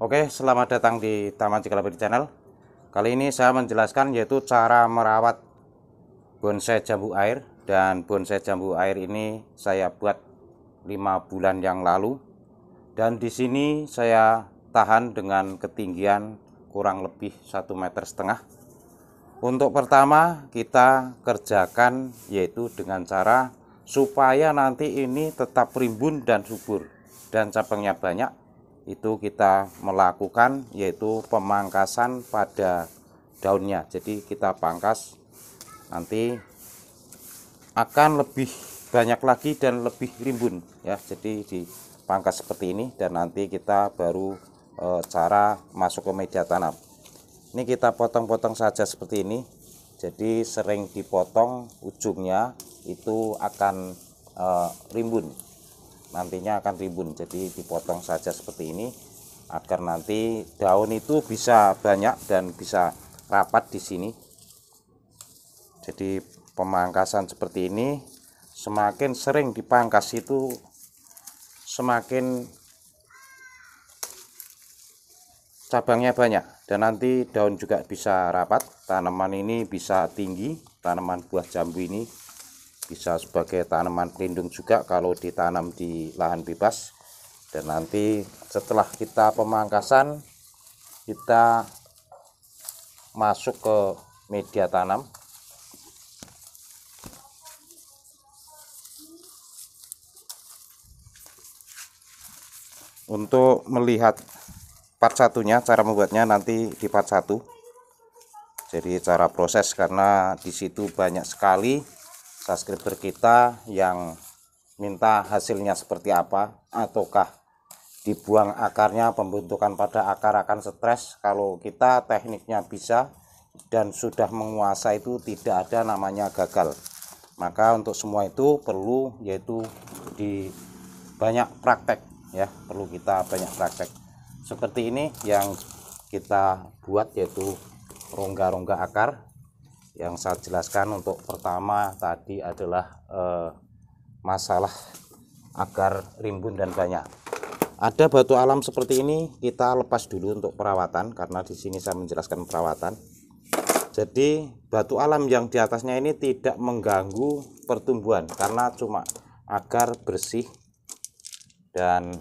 Oke, selamat datang di Taman Cikalabiri Channel. Kali ini saya menjelaskan yaitu cara merawat bonsai jambu air dan bonsai jambu air ini saya buat 5 bulan yang lalu. Dan di sini saya tahan dengan ketinggian kurang lebih 1 meter setengah. Untuk pertama kita kerjakan yaitu dengan cara supaya nanti ini tetap rimbun dan subur dan cabangnya banyak itu kita melakukan yaitu pemangkasan pada daunnya jadi kita pangkas nanti akan lebih banyak lagi dan lebih rimbun ya jadi dipangkas seperti ini dan nanti kita baru e, cara masuk ke media tanam ini kita potong-potong saja seperti ini jadi sering dipotong ujungnya itu akan e, rimbun nantinya akan rimbun jadi dipotong saja seperti ini agar nanti daun itu bisa banyak dan bisa rapat di sini jadi pemangkasan seperti ini semakin sering dipangkas itu semakin cabangnya banyak dan nanti daun juga bisa rapat tanaman ini bisa tinggi tanaman buah jambu ini bisa sebagai tanaman pelindung juga kalau ditanam di lahan bebas dan nanti setelah kita pemangkasan kita masuk ke media tanam untuk melihat part satunya cara membuatnya nanti di part 1 jadi cara proses karena disitu banyak sekali subscriber kita yang minta hasilnya seperti apa ataukah dibuang akarnya pembentukan pada akar akan stres kalau kita tekniknya bisa dan sudah menguasai itu tidak ada namanya gagal maka untuk semua itu perlu yaitu di banyak praktek ya perlu kita banyak praktek seperti ini yang kita buat yaitu rongga-rongga akar yang saya jelaskan untuk pertama tadi adalah eh, masalah agar rimbun dan banyak. Ada batu alam seperti ini kita lepas dulu untuk perawatan karena di sini saya menjelaskan perawatan. Jadi batu alam yang di atasnya ini tidak mengganggu pertumbuhan karena cuma agar bersih dan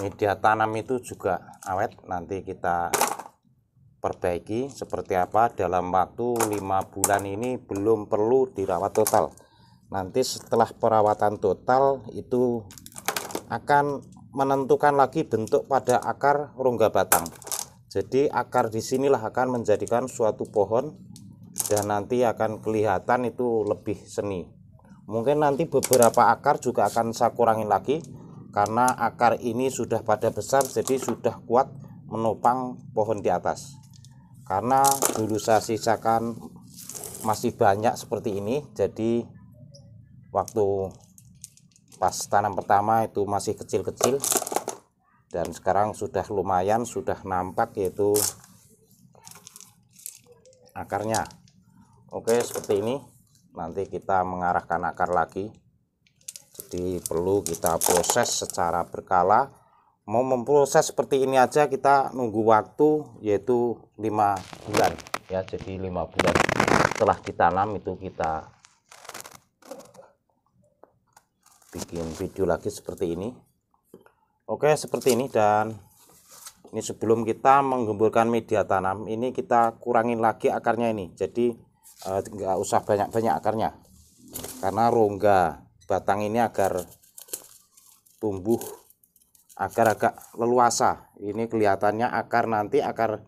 media tanam itu juga awet nanti kita perbaiki seperti apa dalam waktu lima bulan ini belum perlu dirawat total nanti setelah perawatan total itu akan menentukan lagi bentuk pada akar rongga batang jadi akar disinilah akan menjadikan suatu pohon dan nanti akan kelihatan itu lebih seni mungkin nanti beberapa akar juga akan saya kurangin lagi karena akar ini sudah pada besar jadi sudah kuat menopang pohon di atas karena dulu saya sisakan masih banyak seperti ini jadi waktu pas tanam pertama itu masih kecil-kecil dan sekarang sudah lumayan sudah nampak yaitu akarnya oke seperti ini nanti kita mengarahkan akar lagi jadi perlu kita proses secara berkala mau memproses seperti ini aja kita nunggu waktu yaitu lima bulan ya jadi lima bulan setelah ditanam itu kita bikin video lagi seperti ini oke seperti ini dan ini sebelum kita menggemburkan media tanam ini kita kurangin lagi akarnya ini jadi eh, nggak eh, usah banyak-banyak akarnya karena rongga batang ini agar tumbuh agar agak leluasa ini kelihatannya akar nanti akar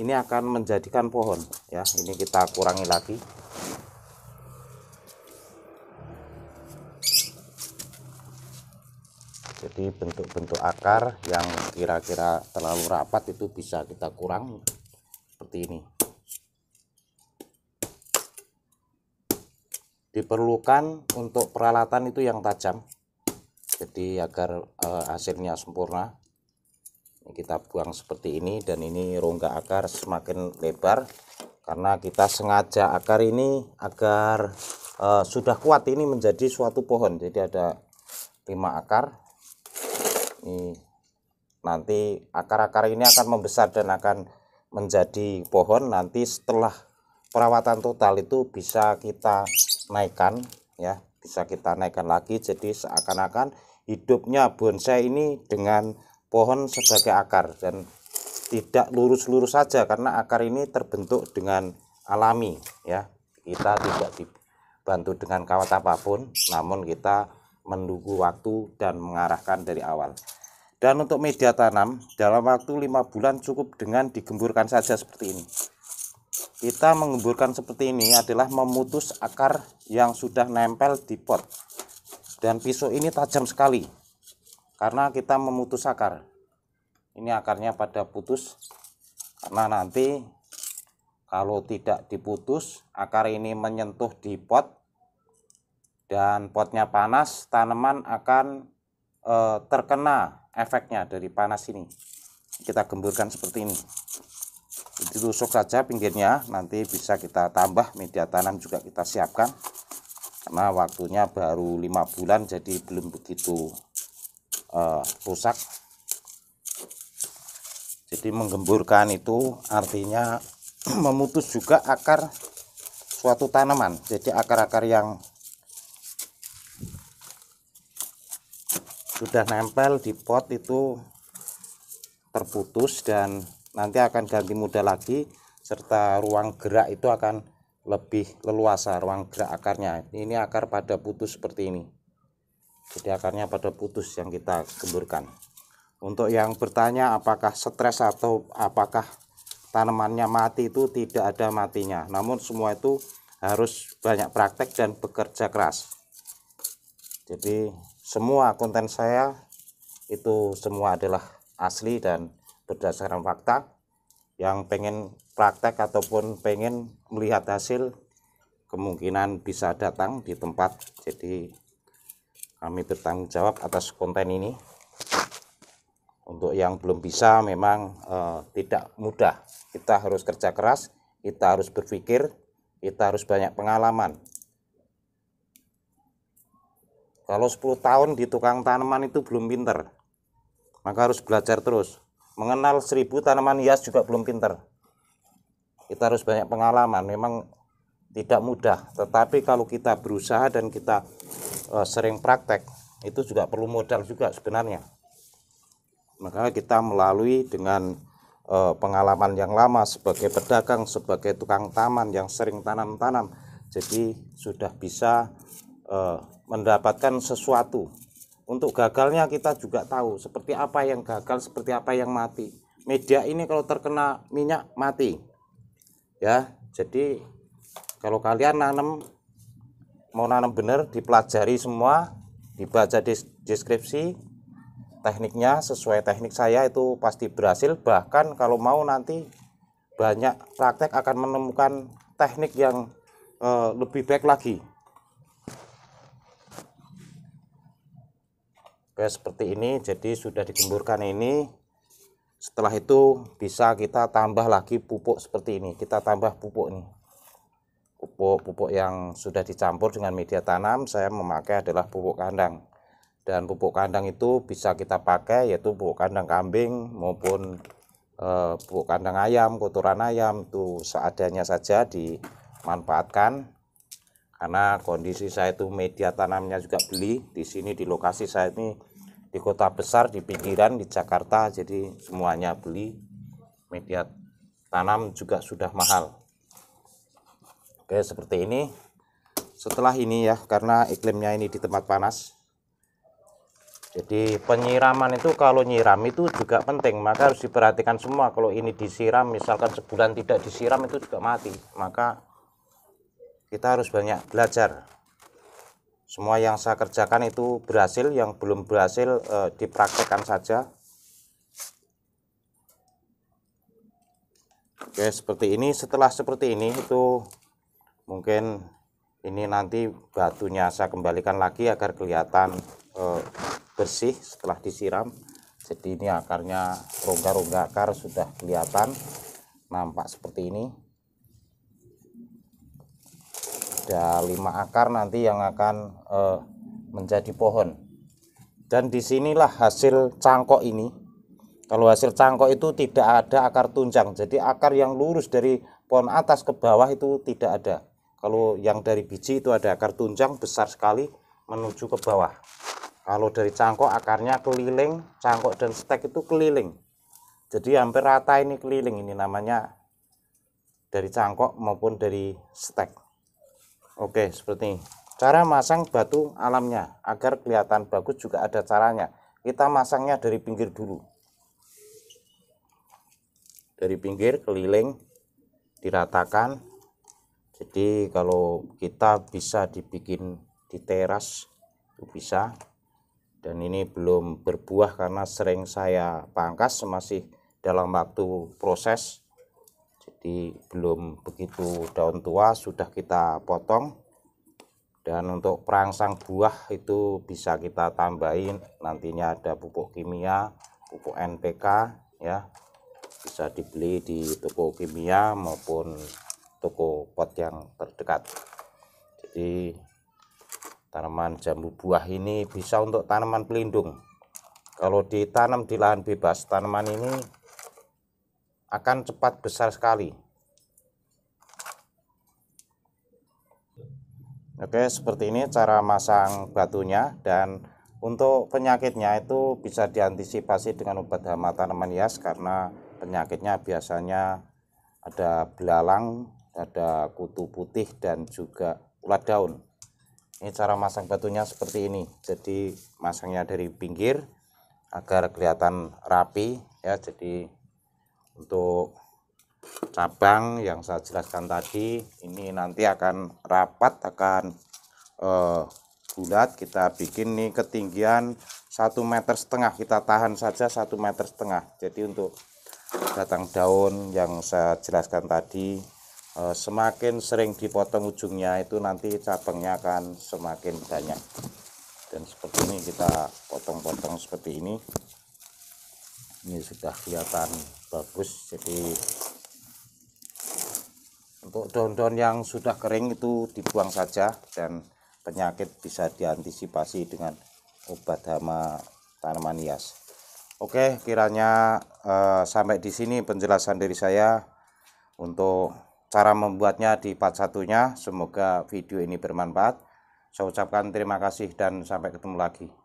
ini akan menjadikan pohon ya ini kita kurangi lagi jadi bentuk-bentuk akar yang kira-kira terlalu rapat itu bisa kita kurang seperti ini diperlukan untuk peralatan itu yang tajam jadi agar uh, hasilnya sempurna ini kita buang seperti ini dan ini rongga akar semakin lebar karena kita sengaja akar ini agar uh, sudah kuat ini menjadi suatu pohon jadi ada lima akar ini nanti akar-akar ini akan membesar dan akan menjadi pohon nanti setelah perawatan total itu bisa kita naikkan ya bisa kita naikkan lagi jadi seakan-akan hidupnya bonsai ini dengan pohon sebagai akar dan tidak lurus-lurus saja karena akar ini terbentuk dengan alami ya kita tidak dibantu dengan kawat apapun namun kita menunggu waktu dan mengarahkan dari awal dan untuk media tanam dalam waktu lima bulan cukup dengan digemburkan saja seperti ini kita mengemburkan seperti ini adalah memutus akar yang sudah nempel di pot dan pisau ini tajam sekali karena kita memutus akar ini akarnya pada putus karena nanti kalau tidak diputus akar ini menyentuh di pot dan potnya panas tanaman akan e, terkena efeknya dari panas ini kita gemburkan seperti ini ditusuk saja pinggirnya nanti bisa kita tambah media tanam juga kita siapkan karena waktunya baru lima bulan jadi belum begitu uh, rusak jadi menggemburkan itu artinya memutus juga akar suatu tanaman jadi akar-akar yang sudah nempel di pot itu terputus dan nanti akan ganti muda lagi serta ruang gerak itu akan lebih leluasa ruang gerak akarnya ini akar pada putus seperti ini jadi akarnya pada putus yang kita gemburkan untuk yang bertanya apakah stres atau apakah tanamannya mati itu tidak ada matinya namun semua itu harus banyak praktek dan bekerja keras jadi semua konten saya itu semua adalah asli dan berdasarkan fakta yang pengen praktek ataupun pengen melihat hasil kemungkinan bisa datang di tempat jadi kami bertanggung jawab atas konten ini untuk yang belum bisa memang e, tidak mudah kita harus kerja keras kita harus berpikir kita harus banyak pengalaman kalau 10 tahun di tukang tanaman itu belum pinter maka harus belajar terus mengenal seribu tanaman hias juga belum pinter kita harus banyak pengalaman memang tidak mudah tetapi kalau kita berusaha dan kita e, sering praktek itu juga perlu modal juga sebenarnya maka kita melalui dengan e, pengalaman yang lama sebagai pedagang sebagai tukang taman yang sering tanam-tanam jadi sudah bisa e, mendapatkan sesuatu untuk gagalnya kita juga tahu seperti apa yang gagal seperti apa yang mati media ini kalau terkena minyak mati ya jadi kalau kalian nanam mau nanam benar dipelajari semua dibaca deskripsi tekniknya sesuai teknik saya itu pasti berhasil bahkan kalau mau nanti banyak praktek akan menemukan teknik yang e, lebih baik lagi ya seperti ini jadi sudah digemburkan ini setelah itu bisa kita tambah lagi pupuk seperti ini kita tambah pupuk ini pupuk-pupuk yang sudah dicampur dengan media tanam saya memakai adalah pupuk kandang dan pupuk kandang itu bisa kita pakai yaitu pupuk kandang kambing maupun e, pupuk kandang ayam kotoran ayam itu seadanya saja dimanfaatkan karena kondisi saya itu media tanamnya juga beli di sini di lokasi saya ini di kota besar di pinggiran di Jakarta jadi semuanya beli media tanam juga sudah mahal oke seperti ini setelah ini ya karena iklimnya ini di tempat panas jadi penyiraman itu kalau nyiram itu juga penting maka harus diperhatikan semua kalau ini disiram misalkan sebulan tidak disiram itu juga mati maka kita harus banyak belajar semua yang saya kerjakan itu berhasil yang belum berhasil eh, dipraktekkan saja Oke seperti ini setelah seperti ini itu mungkin ini nanti batunya saya kembalikan lagi agar kelihatan eh, bersih setelah disiram jadi ini akarnya rongga-rongga akar sudah kelihatan nampak seperti ini ada lima akar nanti yang akan eh, menjadi pohon dan disinilah hasil cangkok ini kalau hasil cangkok itu tidak ada akar tunjang jadi akar yang lurus dari pohon atas ke bawah itu tidak ada kalau yang dari biji itu ada akar tunjang besar sekali menuju ke bawah kalau dari cangkok akarnya keliling cangkok dan stek itu keliling jadi hampir rata ini keliling ini namanya dari cangkok maupun dari stek Oke, seperti ini. Cara masang batu alamnya agar kelihatan bagus juga ada caranya. Kita masangnya dari pinggir dulu. Dari pinggir keliling diratakan. Jadi kalau kita bisa dibikin di teras itu bisa. Dan ini belum berbuah karena sering saya pangkas masih dalam waktu proses jadi belum begitu daun tua sudah kita potong dan untuk perangsang buah itu bisa kita tambahin nantinya ada pupuk kimia pupuk NPK ya bisa dibeli di toko kimia maupun toko pot yang terdekat jadi tanaman jambu buah ini bisa untuk tanaman pelindung kalau ditanam di lahan bebas tanaman ini akan cepat besar sekali. Oke, seperti ini cara masang batunya dan untuk penyakitnya itu bisa diantisipasi dengan obat hama tanaman hias karena penyakitnya biasanya ada belalang, ada kutu putih dan juga ulat daun. Ini cara masang batunya seperti ini. Jadi masangnya dari pinggir agar kelihatan rapi ya. Jadi untuk cabang yang saya jelaskan tadi ini nanti akan rapat akan eh, bulat kita bikin nih ketinggian satu meter setengah kita tahan saja satu meter setengah jadi untuk batang daun yang saya jelaskan tadi eh, semakin sering dipotong ujungnya itu nanti cabangnya akan semakin banyak dan seperti ini kita potong-potong seperti ini ini sudah kelihatan bagus jadi untuk daun-daun yang sudah kering itu dibuang saja dan penyakit bisa diantisipasi dengan obat hama tanaman hias Oke kiranya eh, sampai di sini penjelasan dari saya untuk cara membuatnya di part satunya semoga video ini bermanfaat saya ucapkan terima kasih dan sampai ketemu lagi